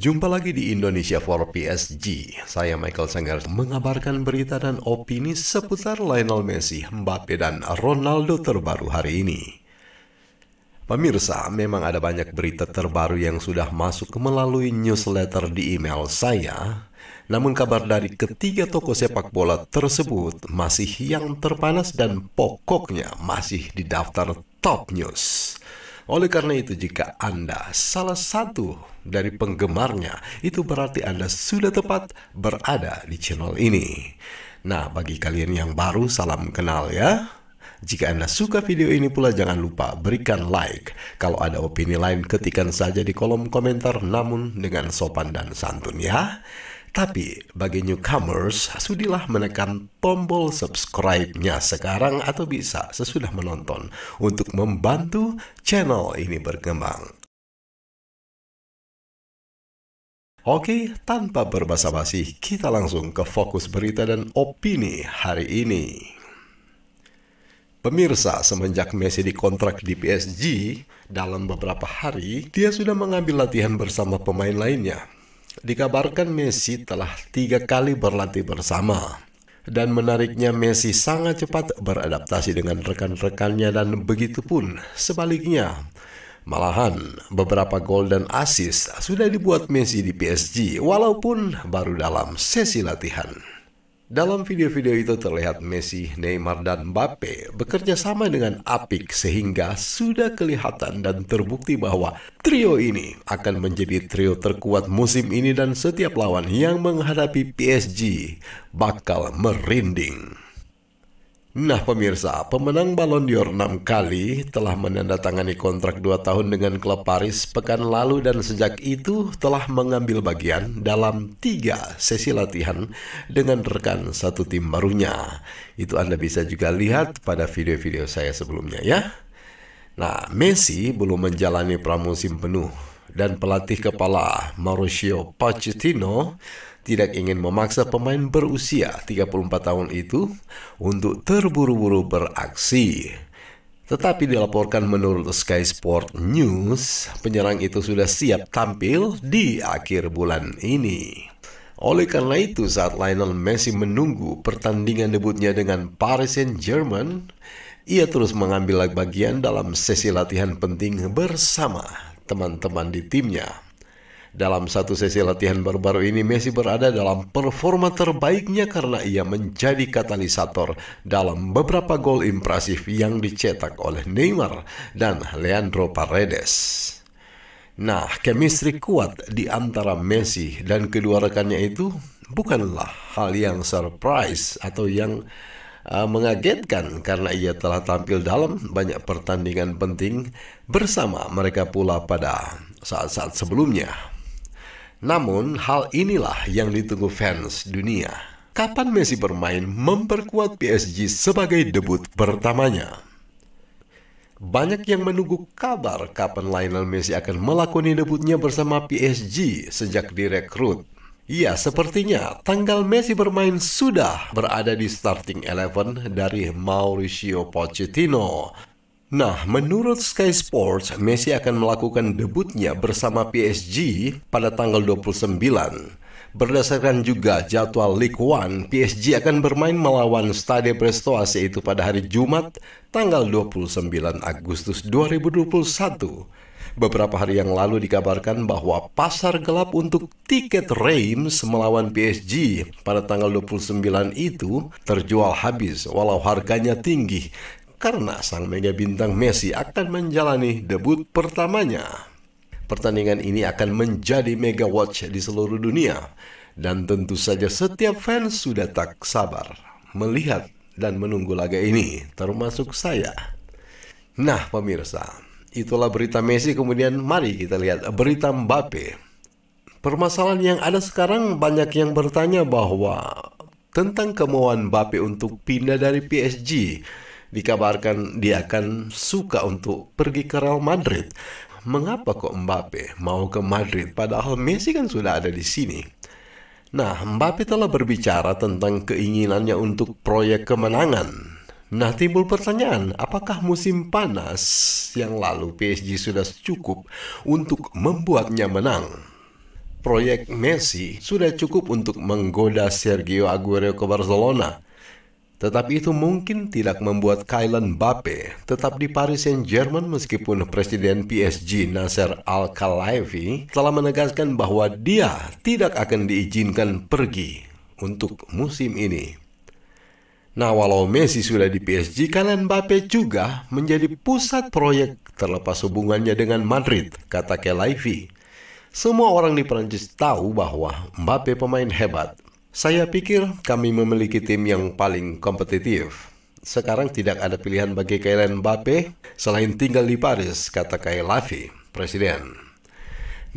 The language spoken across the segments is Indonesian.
Jumpa lagi di Indonesia for PSG. Saya Michael Sanger mengabarkan berita dan opini seputar Lionel Messi, Mbappe, dan Ronaldo terbaru hari ini. Pemirsa, memang ada banyak berita terbaru yang sudah masuk melalui newsletter di email saya. Namun kabar dari ketiga toko sepak bola tersebut masih yang terpanas dan pokoknya masih di daftar top news. Oleh karena itu, jika Anda salah satu dari penggemarnya, itu berarti Anda sudah tepat berada di channel ini. Nah, bagi kalian yang baru, salam kenal ya. Jika Anda suka video ini pula jangan lupa berikan like. Kalau ada opini lain ketikan saja di kolom komentar namun dengan sopan dan santun ya. Tapi bagi newcomers, sudilah menekan tombol subscribe-nya sekarang atau bisa sesudah menonton untuk membantu channel ini berkembang. Oke, tanpa berbasa-basi, kita langsung ke fokus berita dan opini hari ini. Pemirsa, semenjak Messi dikontrak di PSG, dalam beberapa hari, dia sudah mengambil latihan bersama pemain lainnya, Dikabarkan Messi telah tiga kali berlatih bersama. Dan menariknya Messi sangat cepat beradaptasi dengan rekan-rekannya dan begitu pun sebaliknya. Malahan, beberapa gol dan assist sudah dibuat Messi di PSG walaupun baru dalam sesi latihan. Dalam video-video itu terlihat Messi, Neymar, dan Mbappe bekerja sama dengan Apik sehingga sudah kelihatan dan terbukti bahwa trio ini akan menjadi trio terkuat musim ini dan setiap lawan yang menghadapi PSG bakal merinding. Nah pemirsa, pemenang Ballon d'Or 6 kali telah menandatangani kontrak 2 tahun dengan klub Paris pekan lalu dan sejak itu telah mengambil bagian dalam 3 sesi latihan dengan rekan satu tim barunya. Itu Anda bisa juga lihat pada video-video saya sebelumnya ya. Nah, Messi belum menjalani pramusim penuh dan pelatih kepala Mauricio Pochettino tidak ingin memaksa pemain berusia 34 tahun itu untuk terburu-buru beraksi. Tetapi dilaporkan menurut Sky Sport News, penyerang itu sudah siap tampil di akhir bulan ini. Oleh karena itu, saat Lionel Messi menunggu pertandingan debutnya dengan Paris Saint-Germain, ia terus mengambil bagian dalam sesi latihan penting bersama teman-teman di timnya. Dalam satu sesi latihan baru-baru ini, Messi berada dalam performa terbaiknya karena ia menjadi katalisator dalam beberapa gol impresif yang dicetak oleh Neymar dan Leandro Paredes. Nah, chemistry kuat di antara Messi dan kedua rekannya itu bukanlah hal yang surprise atau yang uh, mengagetkan karena ia telah tampil dalam banyak pertandingan penting bersama mereka pula pada saat-saat sebelumnya. Namun, hal inilah yang ditunggu fans dunia. Kapan Messi bermain memperkuat PSG sebagai debut pertamanya? Banyak yang menunggu kabar kapan Lionel Messi akan melakoni debutnya bersama PSG sejak direkrut. Ya, sepertinya tanggal Messi bermain sudah berada di starting eleven dari Mauricio Pochettino Nah, menurut Sky Sports, Messi akan melakukan debutnya bersama PSG pada tanggal 29. Berdasarkan juga jadwal League One, PSG akan bermain melawan Stade Brestois itu pada hari Jumat tanggal 29 Agustus 2021. Beberapa hari yang lalu dikabarkan bahwa pasar gelap untuk tiket Reims melawan PSG pada tanggal 29 itu terjual habis walau harganya tinggi karena sang mega bintang Messi akan menjalani debut pertamanya. Pertandingan ini akan menjadi mega watch di seluruh dunia dan tentu saja setiap fans sudah tak sabar melihat dan menunggu laga ini termasuk saya. Nah, pemirsa, itulah berita Messi kemudian mari kita lihat berita Mbappe. Permasalahan yang ada sekarang banyak yang bertanya bahwa tentang kemauan Mbappe untuk pindah dari PSG Dikabarkan dia akan suka untuk pergi ke Real Madrid. Mengapa kok Mbappe mau ke Madrid padahal Messi kan sudah ada di sini? Nah, Mbappe telah berbicara tentang keinginannya untuk proyek kemenangan. Nah, timbul pertanyaan, apakah musim panas yang lalu PSG sudah cukup untuk membuatnya menang? Proyek Messi sudah cukup untuk menggoda Sergio Aguero ke Barcelona. Tetapi itu mungkin tidak membuat Kylian Mbappe tetap di Paris Saint-Germain meskipun Presiden PSG Nasser Al-Khelaifi telah menegaskan bahwa dia tidak akan diizinkan pergi untuk musim ini. Nah, walau Messi sudah di PSG, Kylian Mbappe juga menjadi pusat proyek terlepas hubungannya dengan Madrid, kata Khelaifi. Semua orang di Prancis tahu bahwa Mbappe pemain hebat, saya pikir kami memiliki tim yang paling kompetitif. Sekarang tidak ada pilihan bagi Kylian Mbappe selain tinggal di Paris, kata Kailafi, presiden.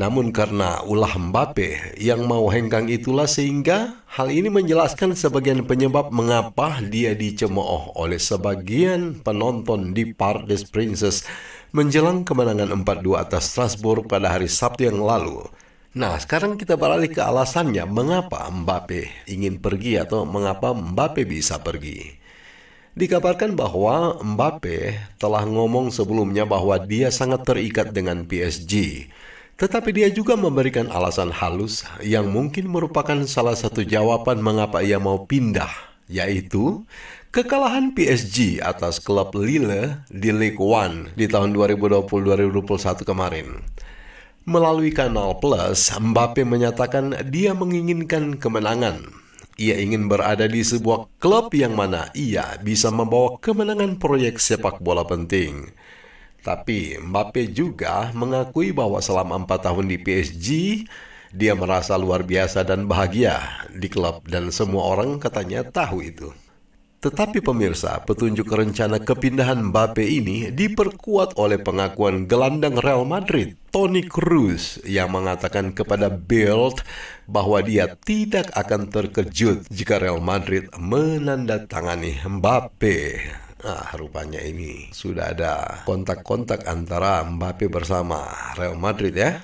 Namun karena ulah Mbappe yang mau hengkang itulah sehingga hal ini menjelaskan sebagian penyebab mengapa dia dicemooh oleh sebagian penonton di Paris Princess menjelang kemenangan 4-2 atas Strasbourg pada hari Sabtu yang lalu Nah, sekarang kita beralih ke alasannya mengapa Mbappe ingin pergi atau mengapa Mbappe bisa pergi. Dikabarkan bahwa Mbappe telah ngomong sebelumnya bahwa dia sangat terikat dengan PSG. Tetapi dia juga memberikan alasan halus yang mungkin merupakan salah satu jawaban mengapa ia mau pindah, yaitu kekalahan PSG atas klub Lille di League One di tahun 2020-2021 kemarin. Melalui kanal Plus, Mbappe menyatakan dia menginginkan kemenangan. Ia ingin berada di sebuah klub yang mana ia bisa membawa kemenangan proyek sepak bola penting. Tapi Mbappe juga mengakui bahwa selama empat tahun di PSG, dia merasa luar biasa dan bahagia di klub dan semua orang katanya tahu itu. Tetapi pemirsa, petunjuk rencana kepindahan Mbappe ini diperkuat oleh pengakuan gelandang Real Madrid, Toni Kroos, yang mengatakan kepada Bild bahwa dia tidak akan terkejut jika Real Madrid menandatangani Mbappe. Ah, rupanya ini sudah ada kontak-kontak antara Mbappe bersama Real Madrid ya.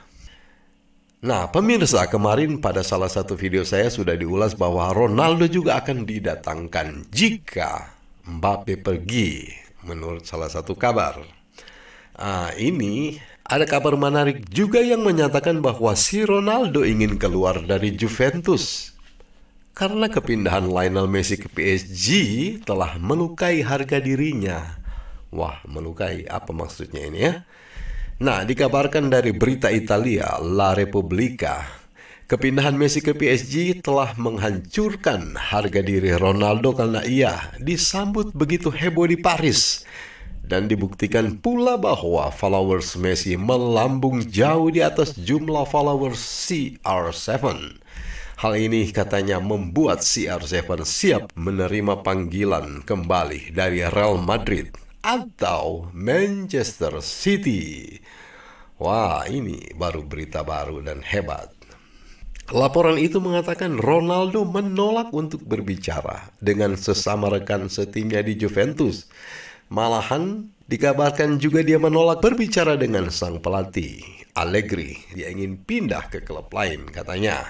Nah, pemirsa, kemarin pada salah satu video saya sudah diulas bahwa Ronaldo juga akan didatangkan jika Mbappe pergi, menurut salah satu kabar. Nah, ini ada kabar menarik juga yang menyatakan bahwa si Ronaldo ingin keluar dari Juventus. Karena kepindahan Lionel Messi ke PSG telah melukai harga dirinya. Wah, melukai apa maksudnya ini ya? Nah, dikabarkan dari berita Italia, La Repubblica, kepindahan Messi ke PSG telah menghancurkan harga diri Ronaldo karena ia disambut begitu heboh di Paris. Dan dibuktikan pula bahwa followers Messi melambung jauh di atas jumlah followers CR7. Hal ini katanya membuat CR7 siap menerima panggilan kembali dari Real Madrid atau Manchester City. Wah, ini baru berita baru dan hebat. Laporan itu mengatakan Ronaldo menolak untuk berbicara dengan sesama rekan setimnya di Juventus. Malahan, dikabarkan juga dia menolak berbicara dengan sang pelatih, Allegri. Dia ingin pindah ke klub lain, katanya.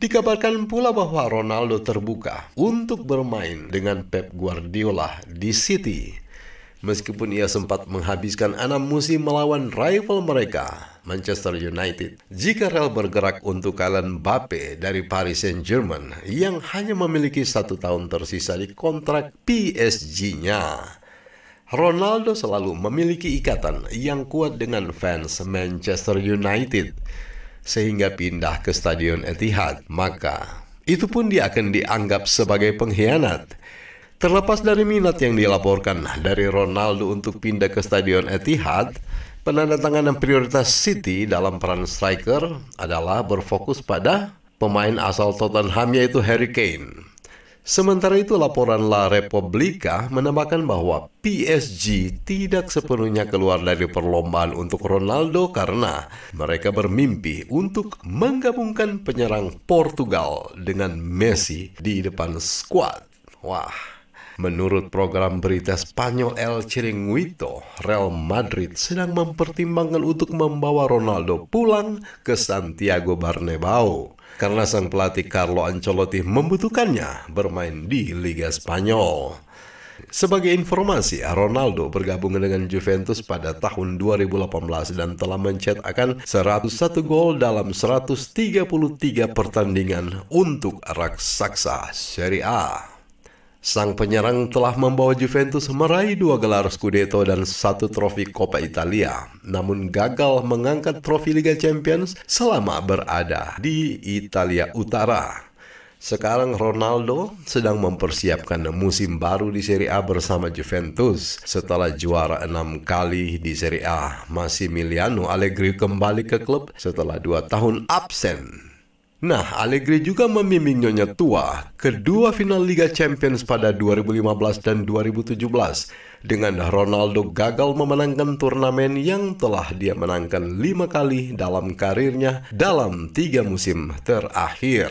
Dikabarkan pula bahwa Ronaldo terbuka untuk bermain dengan Pep Guardiola di City meskipun ia sempat menghabiskan enam musim melawan rival mereka, Manchester United. Jika Real bergerak untuk kalian Mbappe dari Paris Saint-Germain yang hanya memiliki satu tahun tersisa di kontrak PSG-nya. Ronaldo selalu memiliki ikatan yang kuat dengan fans Manchester United sehingga pindah ke Stadion Etihad. Maka, itu pun dia akan dianggap sebagai pengkhianat Terlepas dari minat yang dilaporkan dari Ronaldo untuk pindah ke Stadion Etihad, penandatanganan prioritas City dalam peran striker adalah berfokus pada pemain asal Tottenham yaitu Harry Kane. Sementara itu laporan La Repubblica menambahkan bahwa PSG tidak sepenuhnya keluar dari perlombaan untuk Ronaldo karena mereka bermimpi untuk menggabungkan penyerang Portugal dengan Messi di depan skuad. Wah, Menurut program berita Spanyol El Chiringuito, Real Madrid sedang mempertimbangkan untuk membawa Ronaldo pulang ke Santiago Bernabeu karena sang pelatih Carlo Ancelotti membutuhkannya bermain di Liga Spanyol. Sebagai informasi, Ronaldo bergabung dengan Juventus pada tahun 2018 dan telah mencetakkan 101 gol dalam 133 pertandingan untuk raksasa Serie A. Sang penyerang telah membawa Juventus meraih dua gelar Scudetto dan satu trofi Coppa Italia, namun gagal mengangkat trofi Liga Champions selama berada di Italia Utara. Sekarang Ronaldo sedang mempersiapkan musim baru di Serie A bersama Juventus setelah juara enam kali di Serie A. Massimiliano Allegri kembali ke klub setelah dua tahun absen. Nah, Allegri juga membimbing Nyonya Tua kedua final Liga Champions pada 2015 dan 2017 dengan Ronaldo gagal memenangkan turnamen yang telah dia menangkan lima kali dalam karirnya dalam tiga musim terakhir.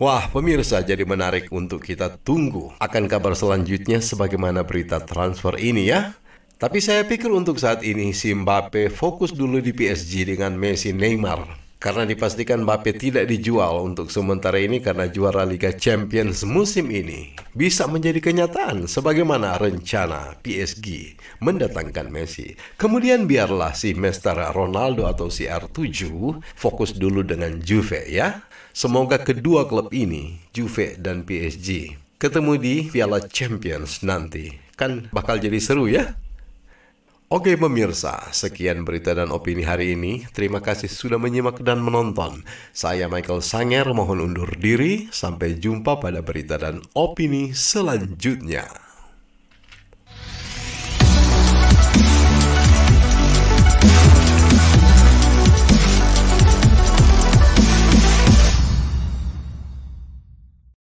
Wah, pemirsa jadi menarik untuk kita tunggu akan kabar selanjutnya sebagaimana berita transfer ini ya. Tapi saya pikir untuk saat ini si Mbappe fokus dulu di PSG dengan Messi Neymar karena dipastikan Mbappe tidak dijual untuk sementara ini karena juara Liga Champions musim ini bisa menjadi kenyataan sebagaimana rencana PSG mendatangkan Messi. Kemudian biarlah si Mister Ronaldo atau si R7 fokus dulu dengan Juve ya. Semoga kedua klub ini, Juve dan PSG, ketemu di Piala Champions nanti. Kan bakal jadi seru ya. Oke pemirsa, sekian berita dan opini hari ini. Terima kasih sudah menyimak dan menonton. Saya Michael Sanger mohon undur diri. Sampai jumpa pada berita dan opini selanjutnya.